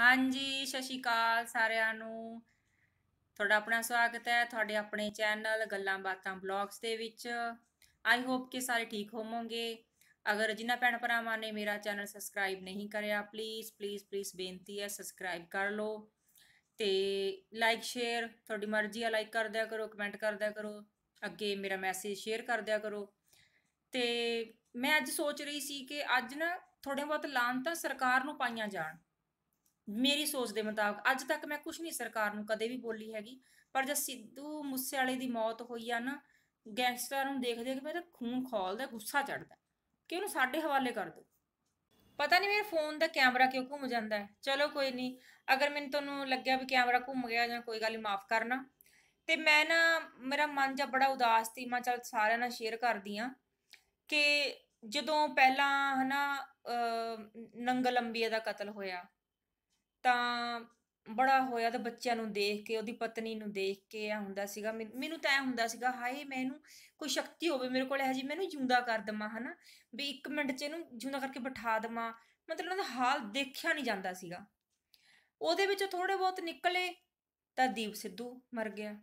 ਹਾਂਜੀ ਸਤਿ ਸ਼੍ਰੀ ਅਕਾਲ ਸਾਰਿਆਂ ਨੂੰ ਤੁਹਾਡਾ ਆਪਣਾ ਸਵਾਗਤ ਹੈ ਤੁਹਾਡੇ ਆਪਣੇ ਚੈਨਲ ਗੱਲਾਂ ਬਾਤਾਂ ਬਲੌਗਸ ਦੇ ਵਿੱਚ ਆਈ ਹੋਪ ਕਿ ਸਾਰੇ ਠੀਕ ਹੋਵੋਗੇ ਅਗਰ ਜਿਨ੍ਹਾਂ ਭੈਣ ਭਰਾਵਾਂ ਨੇ ਮੇਰਾ ਚੈਨਲ ਸਬਸਕ੍ਰਾਈਬ ਨਹੀਂ ਕਰਿਆ ਪਲੀਜ਼ ਪਲੀਜ਼ ਪਲੀਜ਼ ਬੇਨਤੀ ਹੈ ਸਬਸਕ੍ਰਾਈਬ ਕਰ ਲਓ ਤੇ ਲਾਈਕ ਸ਼ੇਅਰ ਤੁਹਾਡੀ ਮਰਜ਼ੀ ਹੈ ਲਾਈਕ ਕਰ ਦਿਆ ਕਰੋ ਕਮੈਂਟ ਕਰ ਦਿਆ ਕਰੋ ਅੱਗੇ ਮੇਰਾ ਮੈਸੇਜ ਸ਼ੇਅਰ ਕਰ ਦਿਆ ਕਰੋ ਤੇ ਮੈਂ ਅੱਜ ਸੋਚ ਰਹੀ ਸੀ ਕਿ ਅੱਜ ਨਾ ਥੋੜੇ ਬਹੁਤ ਲਾਂਤਾ ਸਰਕਾਰ ਨੂੰ ਪਾਈਆਂ ਜਾਣ ਮੇਰੀ ਸੋਚ ਦੇ ਮੁਤਾਬਕ ਅੱਜ ਤੱਕ ਮੈਂ ਕੁਝ ਨਹੀਂ ਸਰਕਾਰ ਨੂੰ ਕਦੇ ਵੀ ਬੋਲੀ ਹੈਗੀ ਪਰ ਜਦ ਸਿੱਧੂ ਵਾਲੇ ਦੀ ਮੌਤ ਹੋਈ ਆ ਨਾ ਗੈਂਗਸਟਰ ਨੂੰ ਦੇਖਦੇ ਕਿ ਮੇਰਾ ਖੂਨ ਖੌਲਦਾ ਗੁੱਸਾ ਚੜਦਾ ਕਿ ਉਹਨੂੰ ਸਾਡੇ ਹਵਾਲੇ ਕਰ ਦੋ ਪਤਾ ਨਹੀਂ ਮੇਰੇ ਫੋਨ ਦਾ ਕੈਮਰਾ ਕਿਉਂ ਘੁੰਮ ਜਾਂਦਾ ਚਲੋ ਕੋਈ ਨਹੀਂ ਅਗਰ ਮੈਨੂੰ ਤੁਹਾਨੂੰ ਲੱਗਿਆ ਵੀ ਕੈਮਰਾ ਘੁੰਮ ਗਿਆ ਜਾਂ ਕੋਈ ਗੱਲ ਮਾਫ ਕਰਨਾ ਤੇ ਮੈਂ ਨਾ ਮੇਰਾ ਮਨ ਜਾਂ ਬੜਾ ਉਦਾਸ ਸੀ ਮੈਂ ਚਲ ਸਾਰਿਆਂ ਨਾਲ ਸ਼ੇਅਰ ਕਰਦੀ ਆ ਕਿ ਜਦੋਂ ਪਹਿਲਾਂ ਹਨਾ ਨੰਗਲੰਬੀਆ ਦਾ ਕਤਲ ਹੋਇਆ ਤਾਂ ਬੜਾ ਹੋਇਆ ਤੇ ਬੱਚਿਆਂ ਨੂੰ ਦੇਖ ਕੇ ਉਹਦੀ ਪਤਨੀ ਨੂੰ ਦੇਖ ਕੇ ਆ ਹੁੰਦਾ ਸੀਗਾ ਮੈਨੂੰ ਤਾਂ ਇਹ ਹੁੰਦਾ ਸੀਗਾ ਹਾਏ ਮੈਨੂੰ ਕੋਈ ਸ਼ਕਤੀ ਹੋਵੇ ਮੇਰੇ ਕੋਲ ਇਹ ਜੀ ਮੈਨੂੰ ਜਿਉਂਦਾ ਕਰ ਦਮਾ ਹਨਾ ਵੀ 1 ਮਿੰਟ 'ਚ ਇਹਨੂੰ ਜਿਉਂਦਾ ਕਰਕੇ ਬਿਠਾ ਦਮਾ ਮਤਲਬ ਉਹਦਾ ਹਾਲ ਦੇਖਿਆ ਨਹੀਂ ਜਾਂਦਾ ਸੀਗਾ ਉਹਦੇ ਵਿੱਚੋਂ ਥੋੜੇ ਬਹੁਤ ਨਿਕਲੇ ਤਾਂ ਦੀਪ ਸਿੱਧੂ ਮਰ ਗਿਆ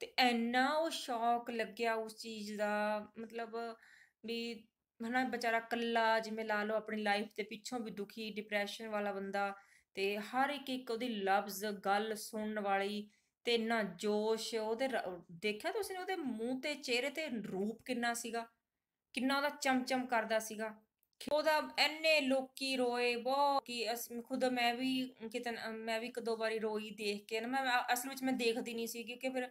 ਤੇ ਐਨਾ ਉਹ ਸ਼ੌਕ ਲੱਗਿਆ ਉਸ ਚੀਜ਼ ਦਾ ਮਤਲਬ ਵੀ ਹਨਾ ਵਿਚਾਰਾ ਕੱਲਾ ਜਿਵੇਂ ਲਾ ਲਓ ਆਪਣੀ ਲਾਈਫ ਦੇ ਪਿੱਛੋਂ ਵੀ ਦੁਖੀ ਡਿਪਰੈਸ਼ਨ ਵਾਲਾ ਬੰਦਾ ਤੇ ਹਰ ਇੱਕ ਇੱਕ ਉਹਦੀ ਲਫ਼ਜ਼ ਗੱਲ ਸੁਣਨ ਵਾਲੀ ਤੇ ਨਾ ਜੋਸ਼ ਉਹਦੇ ਦੇਖਿਆ ਤੁਸੀਂ ਉਹਦੇ ਮੂੰਹ ਤੇ ਚਿਹਰੇ ਤੇ ਰੂਪ ਕਿੰਨਾ ਸੀਗਾ ਕਿੰਨਾ ਉਹਦਾ ਚਮਚਮ ਕਰਦਾ ਸੀਗਾ ਉਹਦਾ ਐਨੇ ਲੋਕੀ ਰੋਏ ਬਹੁਤ ਕਿ ਖੁਦ ਮੈਂ ਵੀ ਕਿਤੇ ਮੈਂ ਵੀ ਇੱਕ ਦੋ ਵਾਰੀ ਰੋਈ ਦੇਖ ਕੇ ਨਾ ਮੈਂ ਅਸਲ ਵਿੱਚ ਮੈਂ ਦੇਖਦੀ ਨਹੀਂ ਸੀ ਕਿਉਂਕਿ ਫਿਰ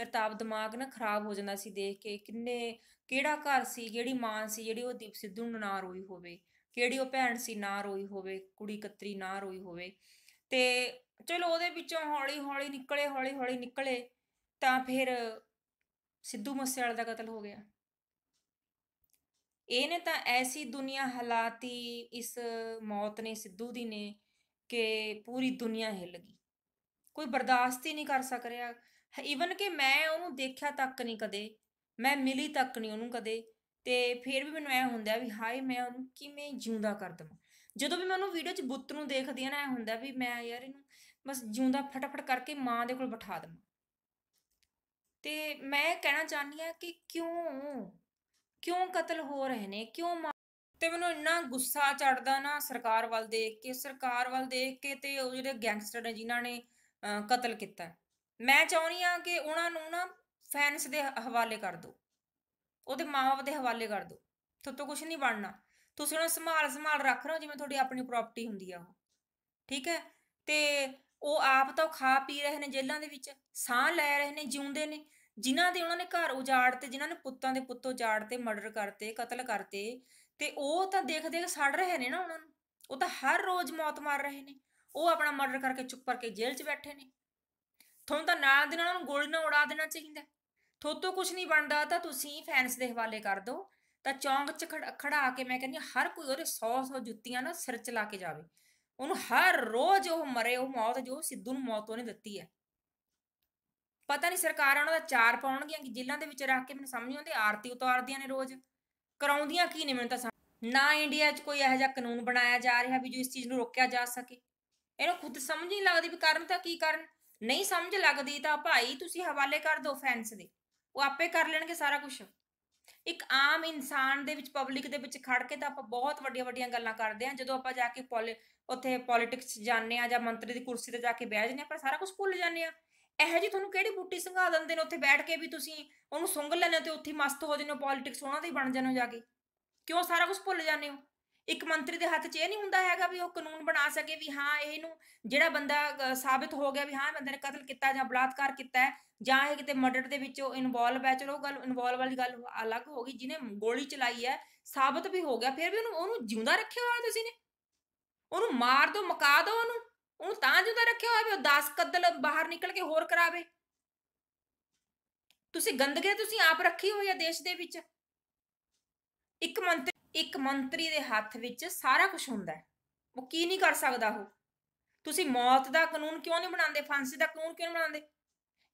ਫਿਰ ਤਾਂ ਆਪ ਦਿਮਾਗ ਨਾ ਖਰਾਬ ਹੋ ਜਾਂਦਾ ਸੀ ਦੇਖ ਕੇ ਕਿੰਨੇ ਕਿਹੜਾ ਘਰ ਸੀ ਜਿਹੜੀ ਮਾਂ ਸੀ ਜਿਹੜੀ ਉਹ ਦੀਪ ਸਿੱਧੂ ਨੂੰ ਨਾ ਰੋਈ ਹੋਵੇ ਕਿਹੜੀ ਉਹ ਭੈਣ ਸੀ ਨਾ ਰੋਈ ਹੋਵੇ ਕੁੜੀ ਕਤਰੀ ਨਾ ਰੋਈ ਹੋਵੇ ਤੇ ਚਲੋ ਉਹਦੇ ਵਿੱਚੋਂ ਹੌਲੀ ਹੌਲੀ ਨਿਕਲੇ ਹੌਲੀ ਹੌਲੀ ਨਿਕਲੇ ਤਾਂ ਫਿਰ ਸਿੱਧੂ ਮੱਸੇਵਾਲ ਦਾ ਕਤਲ ਹੋ ਗਿਆ ਇਹਨੇ ਤਾਂ ਐਸੀ ਦੁਨੀਆ ਹਲਾਤੀ ਇਸ ਮੌਤ ਨੇ ਸਿੱਧੂ ਦੀ ਨੇ ਕਿ ਪੂਰੀ ਦੁਨੀਆ ਹਿੱਲ ਗਈ ਕੋਈ ਬਰਦਾਸ਼ਤ ਹੀ ਨਹੀਂ ਕਰ ਸਕ ਰਿਹਾ ਈਵਨ ਕਿ ਮੈਂ ਉਹਨੂੰ ਦੇਖਿਆ ਤੱਕ ਨਹੀਂ ਕਦੇ ਮੈਂ ਮਿਲੀ ਤੱਕ ਨਹੀਂ ਉਹਨੂੰ ਕਦੇ ਤੇ ਫਿਰ ਵੀ ਮੈਨੂੰ ਐ ਹੁੰਦਾ ਵੀ ਹਾਏ ਮੈਂ ਉਹਨੂੰ ਕਿਵੇਂ ਜਿਉਂਦਾ ਕਰ ਦਵਾਂ ਜਦੋਂ ਵੀ ਮੈਂ ਉਹਨੂੰ ਵੀਡੀਓ 'ਚ ਬੁੱਤ ਨੂੰ ਦੇਖਦੀ ਆ ਨਾ ਐ ਹੁੰਦਾ ਵੀ ਮੈਂ ਯਾਰ ਇਹਨੂੰ ਬਸ ਜਿਉਂਦਾ ਫਟਾਫਟ ਕਰਕੇ ਮਾਂ ਦੇ ਕੋਲ ਬਿਠਾ ਦਵਾਂ ਤੇ ਮੈਂ ਕਹਿਣਾ ਚਾਹਨੀ ਆ ਕਿ ਕਿਉਂ ਕਿਉਂ ਕਤਲ ਹੋ ਰਹੇ ਨੇ ਕਿਉਂ ਤੇ ਮੈਨੂੰ ਇੰਨਾ ਗੁੱਸਾ ਚੜਦਾ ਨਾ ਸਰਕਾਰ ਵੱਲ ਦੇਖ ਕੇ ਸਰਕਾਰ ਵੱਲ ਦੇਖ ਕੇ ਤੇ ਉਹ ਜਿਹੜੇ ਗੈਂਗਸਟਰ ਨੇ ਜਿਨ੍ਹਾਂ ਨੇ ਕਤਲ ਕੀਤਾ ਮੈਂ ਚਾਹੁੰਦੀ ਆ ਕਿ ਉਹਨਾਂ ਨੂੰ ਨਾ ਫੈਨਸ ਦੇ ਹਵਾਲੇ ਕਰ ਦਿਓ ਉਹਦੇ ਮਾਪੇ ਦੇ ਹਵਾਲੇ ਕਰ ਦਿਓ ਤੋਂ ਤੋਂ ਕੁਝ ਨਹੀਂ ਬਣਨਾ ਤੁਸੀਂ ਉਹਨਾਂ ਸੰਭਾਲ ਸੰਭਾਲ ਰੱਖ ਰਹੇ ਹੋ ਜਿਵੇਂ ਤੁਹਾਡੀ ਆਪਣੀ ਪ੍ਰਾਪਰਟੀ ਹੁੰਦੀ ਆ ਉਹ ਠੀਕ ਹੈ ਤੇ ਉਹ ਆਪ ਤਾਂ ਖਾ ਪੀ ਰਹੇ ਨੇ ਜੇਲ੍ਹਾਂ ਦੇ ਵਿੱਚ ਸਾਹ ਲੈ ਰਹੇ ਨੇ ਜਿਉਂਦੇ ਨੇ ਜਿਨ੍ਹਾਂ ਦੇ ਉਹਨਾਂ ਨੇ ਘਰ ਉਜਾੜ ਤੇ ਜਿਨ੍ਹਾਂ ਨੇ ਪੁੱਤਾਂ ਦੇ ਪੁੱਤੋ ਉਜਾੜ ਤੇ ਮਰਡਰ ਕਰਤੇ ਕਤਲ ਕਰਤੇ ਤੇ ਉਹ ਤਾਂ ਦੇਖਦੇ ਸੜ ਰਹੇ ਨੇ ਨਾ ਉਹਨਾਂ ਨੂੰ ਉਹ ਤਾਂ ਹਰ ਰੋਜ਼ ਮੌਤ ਮਾਰ ਰਹੇ ਨੇ ਉਹ ਆਪਣਾ ਮਰਡਰ ਕਰਕੇ ਚੁੱਪ ਕਰਕੇ ਜੇਲ੍ਹ 'ਚ ਬੈਠੇ ਨੇ ਤੁਹਾਨੂੰ ਤਾਂ ਨਾਲ ਦੇ ਨਾਲ ਉਹਨੂੰ ਗੋਲੀ ਨਾਲ ਉਡਾ ਦੇਣਾ ਚਾਹੀਦਾ ਥੋਤੋਂ ਕੁਝ ਨਹੀਂ ਬਣਦਾ ਤਾਂ ਤੁਸੀਂ ਫੈਨਸ ਦੇ ਹਵਾਲੇ ਕਰ ਦਿਓ ਤਾਂ ਚੌਂਕ 'ਚ ਖੜਾ ਕੇ ਮੈਂ ਕਹਿੰਦੀ ਹਰ ਕੋਈ ਉਹਦੇ 100-100 ਜੁੱਤੀਆਂ ਨਾਲ ਸਿਰ ਚਲਾ ਕੇ ਜਾਵੇ ਉਹਨੂੰ ਹਰ ਰੋਜ਼ ਉਹ ਮਰੇ ਉਹ ਮੌਤ ਜੋ ਸਿੱਧੂ ਨੂੰ ਮੌਤ ਉਹਨੇ ਦਿੱਤੀ ਹੈ ਪਤਾ ਨਹੀਂ ਸਰਕਾਰਾਂ ਉਹਨਾਂ ਦਾ ਚਾਰ ਪਾਉਣਗੀਆਂ ਕਿ ਜਿਲ੍ਹਾਂ ਦੇ ਵਿੱਚ ਰੱਖ ਕੇ ਮੈਨੂੰ ਸਮਝ ਨਹੀਂ ਆਉਂਦੀ ਆਰਤੀ ਉਤਾਰਦੀਆਂ ਨੇ ਰੋਜ਼ ਕਰਾਉਂਦੀਆਂ ਕੀ ਨੇ ਮੈਨੂੰ ਤਾਂ ਨਾ ਇੰਡੀਆ 'ਚ ਕੋਈ ਇਹੋ ਜਿਹਾ ਕਾਨੂੰਨ ਬਣਾਇਆ ਜਾ ਰਿਹਾ ਵੀ ਜੋ ਇਸ ਚੀਜ਼ ਨੂੰ ਰੋਕਿਆ ਜਾ ਸਕੇ ਇਹਨੂੰ ਖੁਦ ਸਮਝ ਨਹੀਂ ਲੱਗਦੀ ਵੀ ਕਰਨ ਤਾਂ ਕੀ ਕਰਨ ਨਹੀਂ ਸਮਝ ਲੱਗਦੀ ਤਾਂ ਭਾਈ ਤੁਸੀਂ ਹਵਾਲੇ ਕਰ ਦਿਓ ਫੈਂਸ ਦੇ ਉਹ ਆਪੇ ਕਰ ਲੈਣਗੇ ਸਾਰਾ ਕੁਝ ਇੱਕ ਆਮ ਇਨਸਾਨ ਦੇ ਵਿੱਚ ਪਬਲਿਕ ਦੇ ਵਿੱਚ ਖੜ ਕੇ ਤਾਂ ਆਪਾਂ ਬਹੁਤ ਵੱਡੀਆਂ ਵੱਡੀਆਂ ਗੱਲਾਂ ਕਰਦੇ ਆ ਜਦੋਂ ਆਪਾਂ ਜਾ ਕੇ ਉੱਥੇ ਪੋਲਿਟਿਕਸ ਜਾਣਦੇ ਆ ਜਾਂ ਮੰਤਰੀ ਦੀ ਕੁਰਸੀ ਤੇ ਜਾ ਕੇ ਬਹਿ ਜਾਂਦੇ ਆ ਪਰ ਸਾਰਾ ਕੁਝ ਭੁੱਲ ਜਾਂਦੇ ਆ ਇਹ ਜੀ ਤੁਹਾਨੂੰ ਕਿਹੜੀ ਬੂਟੀ ਸੰਘਾ ਦਿੰਦੇ ਨੇ ਉੱਥੇ ਬੈਠ ਕੇ ਵੀ ਤੁਸੀਂ ਉਹਨੂੰ ਸੁੰਘ ਲੈਣੇ ਤੇ ਉੱਥੇ ਮਸਤ ਹੋ ਜਾਂਦੇ ਹੋ ਪੋਲਿਟਿਕਸ ਉਹਨਾਂ ਦੇ ਬਣ ਜਾਂਦੇ ਹੋ ਜਾ ਕੇ ਕਿਉਂ ਸਾਰਾ ਕੁਝ ਭੁੱਲ ਜਾਂਦੇ ਹੋ ਇੱਕ ਮੰਤਰੀ ਦੇ ਹੱਥ 'ਚ ਇਹ ਨਹੀਂ ਹੁੰਦਾ ਹੈਗਾ ਵੀ ਉਹ ਕਾਨੂੰਨ ਬਣਾ ਸਕੇ ਵੀ ਹਾਂ ਇਹਨੂੰ ਜਿਹੜਾ ਬੰਦਾ ਸਾਬਿਤ ਹੋ ਗਿਆ ਵੀ ਹਾਂ ਬੰਦੇ ਨੇ ਕਤਲ ਕੀਤਾ ਜਾਂ ਬਲਾਤਕਾਰ ਕੀਤਾ ਹੈ ਜਾਂ ਇਹ ਕਿਤੇ ਮਰਡਰ ਦੇ ਵਿੱਚ ਉਹ ਇਨਵੋਲਵ ਹੈ ਚਲੋ ਗੱਲ ਇਨਵੋਲਵ ਵਾਲੀ ਗੱਲ ਅਲੱਗ ਹੋ ਗਈ ਜਿਹਨੇ ਗੋਲੀ ਚਲਾਈ ਹੈ ਸਾਬਤ ਵੀ ਹੋ ਗਿਆ ਫਿਰ ਵੀ ਉਹਨੂੰ ਉਹਨੂੰ ਜਿਉਂਦਾ ਰੱਖਿਆ ਹੋਇਆ ਤੁਸੀਂ ਨੇ ਉਹਨੂੰ ਮਾਰ ਦੋ ਮਕਾ ਦੋ ਉਹਨੂੰ ਉਹਨੂੰ ਤਾਂ ਜਿਉਂਦਾ ਰੱਖਿਆ ਹੋਇਆ ਵੀ ਉਹ 10 ਕਤਲ ਬਾਹਰ ਨਿਕਲ ਕੇ ਹੋਰ ਕਰਾਵੇ ਤੁਸੀਂ ਗੰਦਗੀ ਤੁਸੀਂ ਆਪ ਰੱਖੀ ਹੋਈ ਹੈ ਦੇਸ਼ ਦੇ ਵਿੱਚ ਇੱਕ ਮੰਤਰੀ ਇੱਕ ਮੰਤਰੀ ਦੇ ਹੱਥ ਵਿੱਚ ਸਾਰਾ ਕੁਝ ਹੁੰਦਾ ਹੈ ਉਹ ਕੀ ਨਹੀਂ ਕਰ ਸਕਦਾ ਉਹ ਤੁਸੀਂ ਮੌਤ ਦਾ ਕਾਨੂੰਨ ਕਿਉਂ ਨਹੀਂ ਬਣਾਉਂਦੇ ਫਾਂਸੀ ਦਾ ਕਾਨੂੰਨ ਕਿਉਂ ਨਹੀਂ ਬਣਾਉਂਦੇ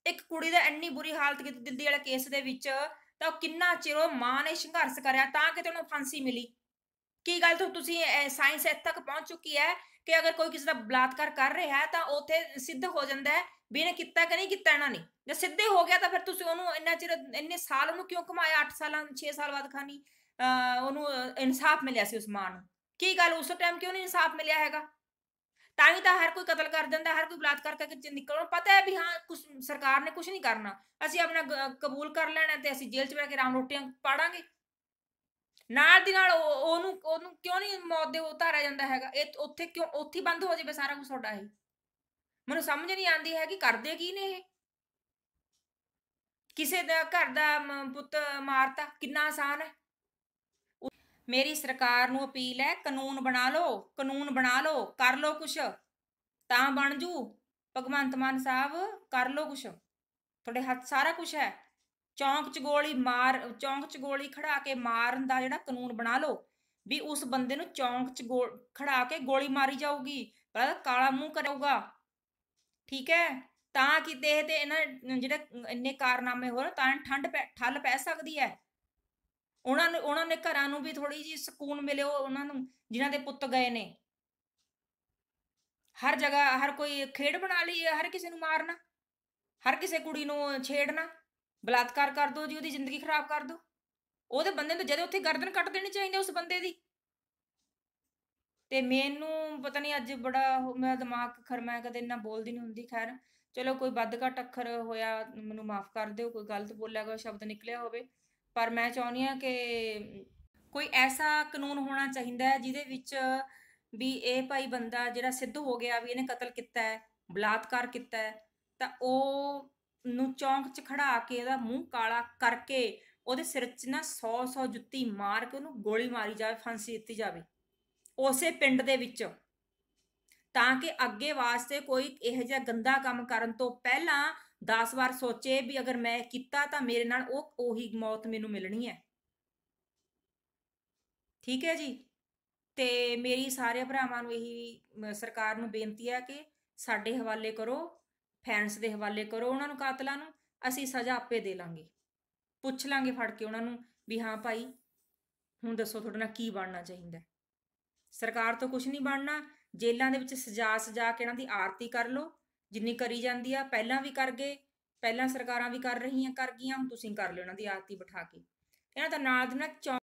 ਇੱਕ ਕੁੜੀ ਦਾ ਇੰਨੀ ਬੁਰੀ ਹਾਲਤ ਕੀਤੀ ਦਿੱਲੀ ਵਾਲੇ ਕੇਸ ਦੇ ਵਿੱਚ ਤਾਂ ਕਿੰਨਾ ਚਿਰ ਉਹ ਮਾਂ ਨੇ ਸੰਘਰਸ਼ ਕਰਿਆ ਤਾਂ ਕਿ ਉਹਨੂੰ ਫਾਂਸੀ ਮਿਲੀ ਕੀ ਗੱਲ ਤੋਂ ਤੁਸੀਂ ਸਾਇੰਸ ਇੱਥੇ ਤੱਕ ਪਹੁੰਚ ਚੁੱਕੀ ਹੈ ਕਿ ਅਗਰ ਕੋਈ ਕਿਸੇ ਦਾ ਬਲਾਤਕਾਰ ਕਰ ਰਿਹਾ ਹੈ ਤਾਂ ਉਥੇ ਸਿੱਧ ਹੋ ਜਾਂਦਾ ਹੈ ਵੀ ਇਹਨੇ ਕੀਤਾ ਕਿ ਨਹੀਂ ਕੀਤਾ ਇਹਨਾਂ ਨੇ ਜੇ ਸਿੱਧੇ ਹੋ ਗਿਆ ਤਾਂ ਫਿਰ ਤੁਸੀਂ ਉਹਨੂੰ ਇੰਨਾ ਚਿਰ ਇੰਨੇ ਸਾਲ ਉਹਨੂੰ ਕਿਉਂ ਕਮਾਇਆ 8 ਸਾਲਾਂ 6 ਸਾਲ ਬਾਅਦ ਖਾਨੀ ਉਹਨੂੰ ਇਨਸਾਫ ਮਿਲਿਆ ਸੀ ਉਸਮਾਨ ਨੂੰ ਕੀ ਗੱਲ ਉਸ ਟਾਈਮ ਕਿਉਂ ਨਹੀਂ ਇਨਸਾਫ ਮਿਲਿਆ ਹੈਗਾ ਤਾਂ ਹੀ ਤਾਂ ਹਰ ਕੋਈ ਕਤਲ ਕਰ ਦਿੰਦਾ ਹਰ ਕੋਈ ਬਲਾਤਕਾਰ ਕਰਕੇ ਨਿਕਲਣ ਪਤਾ ਹੈ ਵੀ ਹਾਂ ਕੁਝ ਸਰਕਾਰ ਨੇ ਕੁਝ ਨਹੀਂ ਕਰਨਾ ਅਸੀਂ ਆਪਣਾ ਕਬੂਲ ਕਰ ਲੈਣਾ ਤੇ ਅਸੀਂ ਜੇਲ੍ਹ 'ਚ ਬਹਿ ਕੇ ਰਾਮ ਰੋਟੀਆਂ ਪਾੜਾਂਗੇ ਨਾਲ ਦੀ ਨਾਲ ਉਹਨੂੰ ਉਹਨੂੰ ਕਿਉਂ ਨਹੀਂ ਮੌਤ ਦੇ ਉਤਾਰਿਆ ਜਾਂਦਾ ਹੈਗਾ ਇਹ ਉੱਥੇ ਕਿਉਂ ਉੱਥੇ ਬੰਦ ਹੋ ਜਾਵੇ ਸਾਰਾ ਕੁਝ ਤੁਹਾਡਾ ਇਹ ਮੈਨੂੰ ਸਮਝ ਨਹੀਂ ਆਉਂਦੀ ਹੈ ਕਿ ਕਰਦੇ ਕੀ ਨੇ ਇਹ ਕਿਸੇ ਦਾ ਘਰ ਦਾ ਪੁੱਤ ਮਾਰਤਾ ਕਿੰਨਾ ਆਸਾਨ ਹੈ ਮੇਰੀ ਸਰਕਾਰ ਨੂੰ ਅਪੀਲ ਹੈ ਕਾਨੂੰਨ ਬਣਾ ਲਓ ਕਾਨੂੰਨ ਬਣਾ ਲਓ ਕਰ ਲਓ ਕੁਛ ਤਾਂ ਬਣ ਜੂ ਭਗਵੰਤ ਮਾਨ ਸਾਹਿਬ ਕਰ ਲਓ ਕੁਛ ਤੁਹਾਡੇ ਹੱਥ ਸਾਰਾ ਕੁਛ ਹੈ ਚੌਂਕ 'ਚ ਗੋਲੀ ਮਾਰ ਚੌਂਕ 'ਚ ਗੋਲੀ ਖੜਾ ਕੇ ਮਾਰਨ ਦਾ ਜਿਹੜਾ ਕਾਨੂੰਨ ਬਣਾ ਲਓ ਵੀ ਉਸ ਬੰਦੇ ਨੂੰ ਚੌਂਕ 'ਚ ਖੜਾ ਕੇ ਗੋਲੀ ਮਾਰੀ ਜਾਊਗੀ ਪਰ ਕਾਲਾ ਮੂੰਹ ਕਰੇਗਾ ਠੀਕ ਹੈ ਤਾਂ ਕਿ ਤੇ ਇਹਨਾਂ ਜਿਹੜੇ ਇੰਨੇ ਕਾਰਨਾਮੇ ਹੋਰ ਤਾਂ ਠੰਡ ਠੱਲ ਪੈ ਸਕਦੀ ਹੈ ਉਹਨਾਂ ਨੂੰ ਉਹਨਾਂ ਦੇ ਘਰਾਂ ਨੂੰ ਵੀ ਥੋੜੀ ਜੀ ਸਕੂਨ ਮਿਲਿਓ ਉਹਨਾਂ ਨੂੰ ਜਿਨ੍ਹਾਂ ਦੇ ਪੁੱਤ ਗਏ ਨੇ ਹਰ ਜਗ੍ਹਾ ਹਰ ਕੋਈ ਖੇਡ ਬਣਾ ਲਈ ਹੈ ਹਰ ਕਿਸੇ ਨੂੰ ਮਾਰਨਾ ਹਰ ਕਿਸੇ ਕੁੜੀ ਨੂੰ ਛੇੜਨਾ ਬਲਾਤਕਾਰ ਕਰ ਦੋ ਜੀ ਉਹਦੀ ਜ਼ਿੰਦਗੀ ਖਰਾਬ ਕਰ ਦੋ ਉਹਦੇ ਬੰਦੇ ਨੂੰ ਜਦੋਂ ਉੱਥੇ ਗਰਦਨ ਕੱਟ ਦੇਣੀ ਚਾਹੀਦੀ ਉਸ ਬੰਦੇ ਦੀ ਤੇ ਮੈਨੂੰ ਪਤਾ ਨਹੀਂ ਅੱਜ ਬੜਾ ਮੇਰਾ ਦਿਮਾਗ ਖਰਮਾ ਕਦੇ ਇੰਨਾ ਬੋਲਦੀ ਨਹੀਂ ਹੁੰਦੀ ਖੈਰ ਚਲੋ ਕੋਈ ਵੱਧ ਘੱਟ ਅੱਖਰ ਹੋਇਆ ਮੈਨੂੰ ਮਾਫ ਕਰ ਦਿਓ ਕੋਈ ਗਲਤ ਬੋਲਿਆ ਕੋਈ ਸ਼ਬਦ ਨਿਕਲਿਆ ਹੋਵੇ ਪਰ ਮੈਂ ਚਾਹੁੰਦੀ ਆ ਕਿ ਕੋਈ ਐਸਾ ਕਾਨੂੰਨ ਹੋਣਾ ਚਾਹੀਦਾ ਹੈ ਜਿਹਦੇ ਵਿੱਚ ਵੀ ਇਹ ਭਾਈ ਬੰਦਾ ਜਿਹੜਾ ਸਿੱਧ ਹੋ ਗਿਆ ਵੀ ਇਹਨੇ ਕਤਲ ਕੀਤਾ ਹੈ ਬਲਾਤਕਾਰ ਕੀਤਾ ਹੈ ਤਾਂ ਉਹ ਨੂੰ ਚੌਂਕ 'ਚ ਖੜਾ ਕੇ ਇਹਦਾ ਮੂੰਹ ਕਾਲਾ ਕਰਕੇ ਉਹਦੇ ਸਿਰ 'ਚ ਨਾ 100-100 ਜੁੱਤੀ ਮਾਰ ਕੇ ਉਹਨੂੰ ਗੋਲੀ ਮਾਰੀ ਜਾਵੇ ਫਾਂਸੀ ਦਿੱਤੀ ਜਾਵੇ ਉਸੇ ਪਿੰਡ ਦੇ ਵਿੱਚ ਤਾਂ ਕਿ ਅੱਗੇ ਵਾਸਤੇ ਕੋਈ ਇਹੋ ਜਿਹਾ ਗੰਦਾ ਕੰਮ ਕਰਨ ਤੋਂ ਪਹਿਲਾਂ 10 ਵਾਰ ਸੋਚੇ ਵੀ ਅਗਰ ਮੈਂ ਕੀਤਾ ਤਾਂ ਮੇਰੇ ਨਾਲ ਉਹ ਉਹੀ ਮੌਤ ਮੈਨੂੰ ਮਿਲਣੀ ਹੈ ਠੀਕ ਹੈ ਜੀ ਤੇ ਮੇਰੀ ਸਾਰੇ ਭਰਾਵਾਂ ਨੂੰ ਇਹੀ ਸਰਕਾਰ ਨੂੰ ਬੇਨਤੀ ਹੈ ਕਿ ਸਾਡੇ ਹਵਾਲੇ ਕਰੋ ਫੈਨਸ ਦੇ ਹਵਾਲੇ ਕਰੋ ਉਹਨਾਂ ਨੂੰ ਕਾਤਲਾਂ ਨੂੰ ਅਸੀਂ ਸਜ਼ਾ ਆਪੇ ਦੇ ਲਾਂਗੇ ਪੁੱਛ ਲਾਂਗੇ ਫੜ ਕੇ ਉਹਨਾਂ ਨੂੰ ਵੀ ਹਾਂ ਭਾਈ ਹੁਣ ਦੱਸੋ ਤੁਹਾਡੇ ਨਾਲ ਕੀ ਬਣਨਾ ਚਾਹੀਦਾ ਸਰਕਾਰ ਤੋਂ ਕੁਝ ਨਹੀਂ ਬਣਨਾ ਜੇਲ੍ਹਾਂ ਦੇ ਵਿੱਚ ਸਜ਼ਾ ਸਜ਼ਾ ਕੇ ਇਹਨਾਂ ਦੀ ਆਰਤੀ ਕਰ ਲਓ ਜਿੰਨੀ ਕਰੀ ਜਾਂਦੀ ਆ ਪਹਿਲਾਂ ਵੀ ਕਰ ਗਏ ਪਹਿਲਾਂ ਸਰਕਾਰਾਂ ਵੀ ਕਰ ਰਹੀਆਂ ਕਰ ਗਈਆਂ ਹੁਣ ਤੁਸੀਂ ਕਰ ਲਿਓ ਉਹਨਾਂ ਦੀ ਆਰਤੀ ਬਿਠਾ ਕੇ ਇਹਨਾਂ ਦਾ ਨਾਲ ਦੇ ਨਾਲ